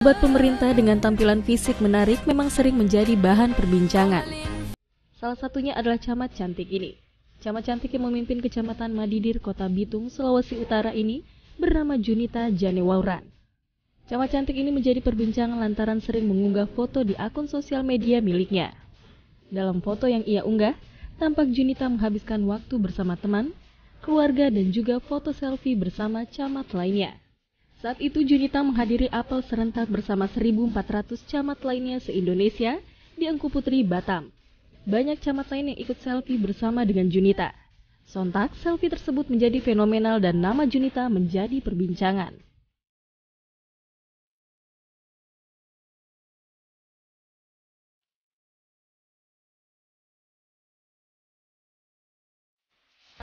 Buat pemerintah dengan tampilan fisik menarik memang sering menjadi bahan perbincangan. Salah satunya adalah camat cantik ini. Camat cantik yang memimpin kecamatan Madidir, Kota Bitung, Sulawesi Utara ini bernama Junita Janewauran. Camat cantik ini menjadi perbincangan lantaran sering mengunggah foto di akun sosial media miliknya. Dalam foto yang ia unggah, tampak Junita menghabiskan waktu bersama teman, keluarga dan juga foto selfie bersama camat lainnya. Saat itu Junita menghadiri apel serentak bersama 1.400 camat lainnya se-Indonesia di Engku Putri, Batam. Banyak camat lain yang ikut selfie bersama dengan Junita. Sontak, selfie tersebut menjadi fenomenal dan nama Junita menjadi perbincangan.